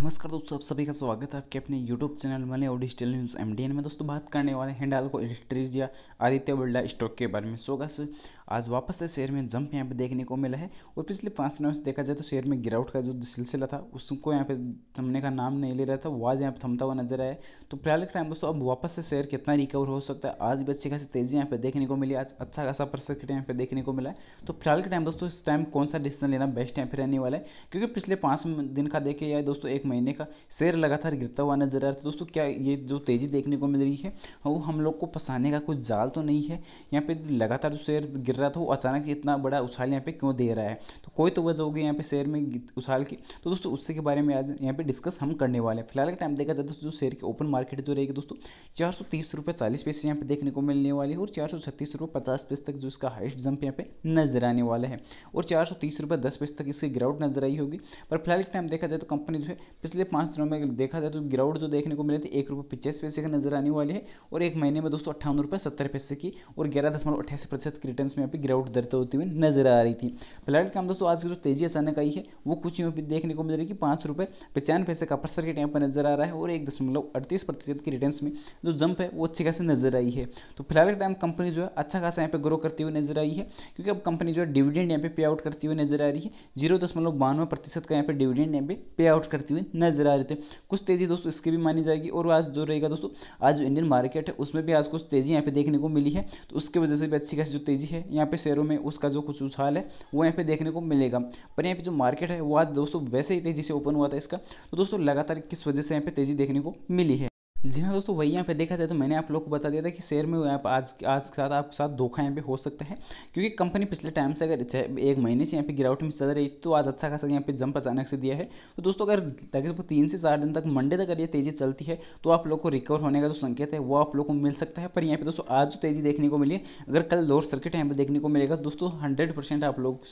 नमस्कार दोस्तों आप सभी का स्वागत है आपके अपने यूट्यूब चैनल मनी और डिजिटल न्यूज़ एम में दोस्तों बात करने वाले हैं को इंडस्ट्रीज या आदित्य बिरला स्टॉक के बारे में सोगा से आज वापस से शेयर में जंप यहाँ पे देखने को मिला है और पिछले पाँच दिनों से देखा जाए तो शेयर में गिरावट का जो सिलसिला था उसको यहाँ पे थमने का नाम नहीं ले रहा था वो आज यहाँ पे थमता हुआ नजर आया तो फिलहाल के टाइम दोस्तों अब वापस से शेयर कितना रिकवर हो सकता है आज भी अच्छी खासी तेज़ी यहाँ पे देखने को मिली आज अच्छा खासा परसेंट यहाँ पे देखने को मिला है तो फिलहाल के टाइम दोस्तों इस टाइम कौन सा डिसीजन लेना बेस्ट यहाँ पे रहने वाला है क्योंकि पिछले पाँच दिन का देखे या दोस्तों एक महीने का शेयर लगातार गिरता हुआ नजर आ रहा था तो दोस्तों क्या ये जो तेज़ी देखने को मिल रही है वो हम लोग को फंसाने का कोई जाल तो नहीं है यहाँ पे लगातार जो शेयर गिर रहा था वो अचानक से इतना बड़ा उछाल यहाँ पे क्यों दे रहा है तो कोई तो वजह होगी यहाँ पे शेयर में उछाल की तो दोस्तों उससे के बारे में आज यहाँ पे डिस्कस हम करने वाले हैं फिलहाल का टाइम देखा जाए दोस्तों शेयर की ओपन मार्केट जो रहेगी दोस्तों चार सौ तीस रुपये चालीस पैसे यहाँ पे देखने को मिलने वाली है और चार सौ छत्तीस रुपये पचास पैसे तक जो इसका हाइस्ट जंप यहाँ पे नजर आने वाला है और चार सौ तीस रुपये दस पैसे तक इसकी गिरावट नजर आई होगी पर फिलहाल के टाइम देखा जाए तो कंपनी जो है पिछले पाँच दिनों में देखा जाए तो गिरावट जो देखने को मिले थे एक रुपये पचास पैसे का नजर आने वाली है और एक महीने में दोस्तों अट्ठावन रुपये सत्तर पैसे की और ग्यारह दशमलव अट्ठासी प्रतिशत की रिटर्न में यहाँ पर गिरावट दर्ज होती हुई नजर आ रही थी फिलहाल काम दोस्तों आज की जो तेजी अचानक आई है वो कुछ यहाँ पर देखने को मिल रही है कि पाँच रुपये पचान पैसे का अपर के टाइम पर नजर आ रहा है और एक दशमलव अड़तीस प्रतिशत की रिटर्न में जो जंप है वो अच्छी खासी नजर आई है तो फिलहाल के टाइम कंपनी जो है अच्छा खासा यहाँ पर ग्रो करती हुई नजर आई है क्योंकि अब कंपनी जो है डिविडेंड यहाँ पे पे आउट करती हुई नजर आ रही है जीरो दशमलव बानवे प्रतिशत का यहाँ पे डिविडेंड यहाँ पे पे आउट करती हुई नजर आ रहे थे कुछ तेजी दोस्तों इसकी भी मानी जाएगी और आज जो रहेगा दोस्तों आज जो इंडियन मार्केट है उसमें भी आज कुछ तेजी यहाँ पे देखने को मिली है तो उसकी वजह से भी अच्छी खासी जो तेजी है यहाँ पे शेयरों में उसका जो कुछ उछाल है वो यहाँ पे देखने को मिलेगा पर यहाँ पे जो मार्केट है वो आज दोस्तों वैसे ही तेजी से ओपन हुआ था इसका तो दोस्तों लगातार किस वजह से यहाँ पे तेजी देखने को मिली है जी हाँ दोस्तों वही यहाँ पे देखा जाए तो मैंने आप लोग को बता दिया था कि शेयर में आप आज आज के साथ आपके साथ धोखा यहाँ पे हो सकता है क्योंकि कंपनी पिछले टाइम से अगर एक महीने से यहाँ पे गिरावट में चल रही तो आज अच्छा खासा यहाँ पे जंप अचानक से दिया है तो दोस्तों अगर लगभग तीन से चार दिन तक मंडे तक अगर ये तेज़ी चलती है तो आप लोग को रिकवर होने का जो संकेत है वो आप लोग को मिल सकता है पर यहाँ पर दोस्तों आज जो तेज़ी देखने को मिली अगर कल लोअर सर्किट यहाँ पर देखने को मिलेगा दोस्तों हंड्रेड परसेंट आप लोग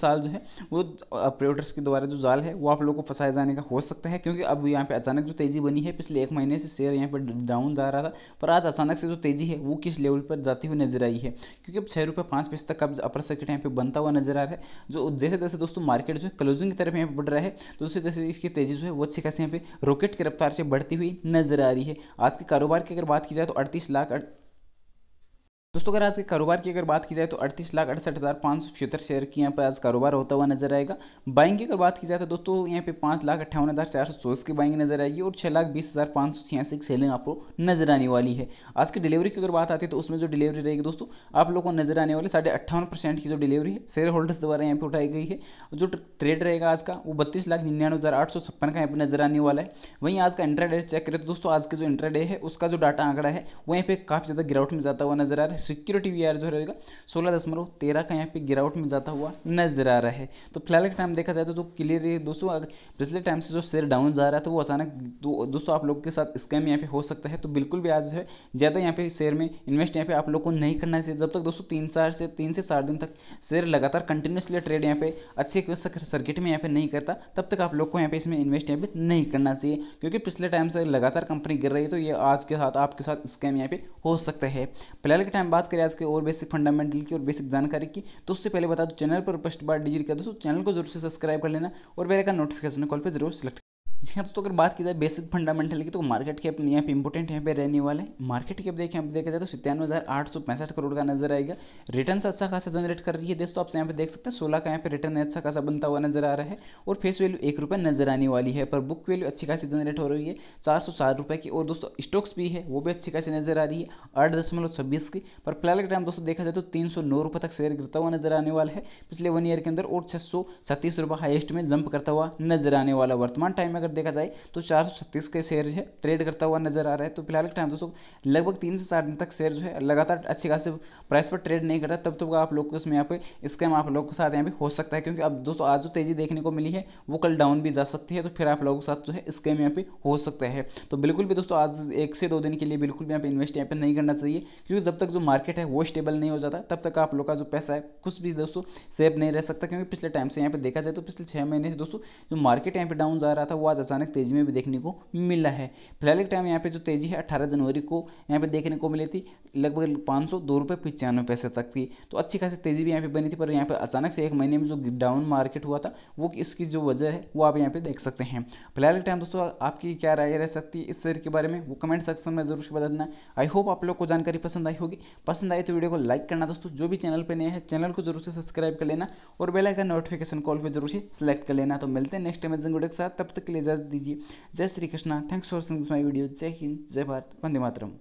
साल जो है वो ऑपरेटर्स के द्वारा जो जाल है वो आप लोग को फंसाए जाने का हो सकता है क्योंकि अब यहाँ पर अचानक जो तेज़ी बनी है पिछले एक महीने से शेयर शेयर यहाँ पर डाउन जा रहा था पर आज अचानक से जो तेजी है वो किस लेवल पर जाती हुई नजर आई है क्योंकि अब छः रुपये पाँच पैसे तक का अपर सर्किट यहाँ पे बनता हुआ नजर आ रहा है जो जैसे जैसे दोस्तों मार्केट जो है क्लोजिंग की तरफ यहाँ पर बढ़ रहा है तो उसी जैसे इसकी तेजी जो है वो अच्छी खासी यहाँ पे रॉकेट की रफ्तार से बढ़ती हुई नजर आ रही है आज के कारोबार की अगर बात की जाए तो अड़तीस लाख दोस्तों अगर आज के कारोबार की अगर बात की जाए तो अड़तीस लाख अड़सठ हज़ार पाँच सौ छिहत्तर शेयर की यहाँ पर आज कारोबार होता हुआ नजर आएगा बाइंग की अगर बात की जाए तो दोस्तों यहाँ पे पाँच लाख अट्ठावन हज़ार चार सौ चौबीस की बाइंग नजर आएगी और छः लाख बीस हज़ार पाँच सौ छियासी की सेलिंग आपको नजर आने वाली है आज की डिलीवरी की अगर बात आती है तो उसमें जो डिलीवरी रहेगी दोस्तों आप लोगों को नजर आने वाले साढ़े अट्ठावन परसेंट की जो डिलीवरी है शेयर होल्डर्स द्वारा यहाँ पर उठाई गई है जो ट्रेड रहेगा आज का वो बत्तीस लाख निन्यानवे हज़ार आठ सौ छप्पन का यहाँ पर नजर आने वाला है वहीं आज का इंट्राडे चेक करें तो दोस्तों आज का जो इंट्राडे है उसका जो डाटा आंकड़ा है वो यहाँ पे काफ़ी ज़्यादा गिरावट में जाता हुआ नजर आ रहा है सिक्योरिटी वी जो रहेगा सोलह दशमलव तेरह का यहाँ पे गिरावट में जाता हुआ नजर आ रहा है तो फिलहाल के टाइम देखा जाए तो जो तो क्लियर है दोस्तों पिछले टाइम से जो शेयर डाउन जा रहा है तो वो अचानक दोस्तों आप लोगों के साथ स्कैम यहाँ पे हो सकता है तो बिल्कुल भी आज है ज़्यादा यहाँ पे शेयर में इन्वेस्ट यहाँ पे आप लोग को नहीं करना चाहिए जब तक दोस्तों तीन चार से तीन से चार दिन तक शेयर लगातार कंटिन्यूसली ट्रेड यहाँ पे अच्छे सर्किट में यहाँ पे नहीं करता तब तक आप लोग को यहाँ पे इसमें इन्वेस्ट यहाँ पे नहीं करना चाहिए क्योंकि पिछले टाइम से लगातार कंपनी गिर रही है तो ये आज के साथ आपके साथ स्कैम यहाँ पे हो सकता है फिलहाल के टाइम हम बात करें आज के और बेसिक फंडामेंटल की और बेसिक जानकारी की तो उससे पहले बता दो चैनल पर फर्स्ट बार डिजिट कर दोस्तों चैनल को जरूर से सब्सक्राइब कर लेना और मेरे का नोटिफिकेशन कॉल पर जरूर सिलेक्ट जी हाँ दोस्तों तो अगर बात की जाए बेसिक फंडामेंटल की तो मार्केट कैप यहाँ पे इंपोर्टेंट यहाँ पे रहने वाले हैं मार्केट कैप देखें आप देखा जाए तो सितानवे हज़ार आठ सौ पैंसठ करोड़ का नजर आएगा रिटर्न अच्छा खासा जनरेट कर रही है दोस्तों आप यहाँ पे देख सकते हैं सोलह का यहाँ पे रिटर्न अच्छा खासा बनता हुआ नजर आ रहा है और फेस वैल्यू एक रुपये नजर आने वाली है पर बुक वैल्यू अच्छी खासी जनरेट हो रही है चार सौ रुपये की और दोस्तों स्टॉक्स भी है वो भी अच्छी खासी नजर आ रही है आठ दशमलव छब्बीस की पर फिलहाल के टाइम दोस्तों देखा जाए तो तीन सौ नौ रुपये तक शेयर गिरता हुआ नजर आने वाला है पिछले वन ईयर के अंदर और छह सौ हाइस्ट में जंप करता हुआ नजर आने वाला वर्तमान टाइम में अगर अगर देखा जाए तो चार के शेयर जो है ट्रेड करता हुआ नजर आ रहा है तो फिलहाल के टाइम दोस्तों लगभग तीन से चार दिन तक शेयर जो है लगातार अच्छे खास प्राइस पर ट्रेड नहीं करता तब तक तो आप लोग को इसमें यहाँ पे स्कैम आप लोगों के साथ यहाँ पे हो सकता है क्योंकि अब दोस्तों आज जो तेजी देखने को मिली है वो कल डाउन भी जा सकती है तो फिर आप लोगों के साथ जो है स्कैम यहाँ पे हो सकता है तो बिल्कुल भी दोस्तों आज एक से दो दिन के लिए बिल्कुल भी यहाँ पे इन्वेस्ट यहाँ पे नहीं करना चाहिए क्योंकि जब तक जो मार्केट है वो स्टेबल नहीं हो जाता तब तक आप लोग का जो पैसा है कुछ भी दोस्तों सेफ नहीं रह सकता क्योंकि पिछले टाइम से यहाँ पे देखा जाए तो पिछले छह महीने से दोस्तों जो मार्केट यहाँ पे डाउन जा रहा था वो आज साथ अचानक तेजी में भी देखने को मिला है फिलहाल एक टाइम यहाँ पे जो तेजी है अट्ठारह जनवरी को यहाँ पे देखने को मिली थी लगभग पाँच सौ दो रुपये पचानवे पैसे तक थी तो अच्छी खासी तेजी भी यहाँ पे बनी थी पर यहाँ पे अचानक से एक महीने में जो डाउन मार्केट हुआ था वो इसकी जो वजह है वो आप यहाँ पे देख सकते हैं फिलहाल एक टाइम दोस्तों आपकी क्या राय रह सकती है इस शेयर के बारे में वो कमेंट सेक्शन में जरूर बता देना आई होप आप लोग को जानकारी पसंद आई होगी पसंद आई तो वीडियो को लाइक करना दोस्तों जो भी चैनल पर नया है चैनल को जरूर से सब्सक्राइब कर लेना और बेलाइकन नोटिफिकेशन कॉल पर जरूर से सेलेक्ट कर लेना तो मिलते हैं नेक्स्ट अमेजिंग वीडियो के साथ तब तक के लिए इजाज़त दीजिए जय Shri Krishna thanks for seeing my video जय हिंद जय भारत वंदे मातरम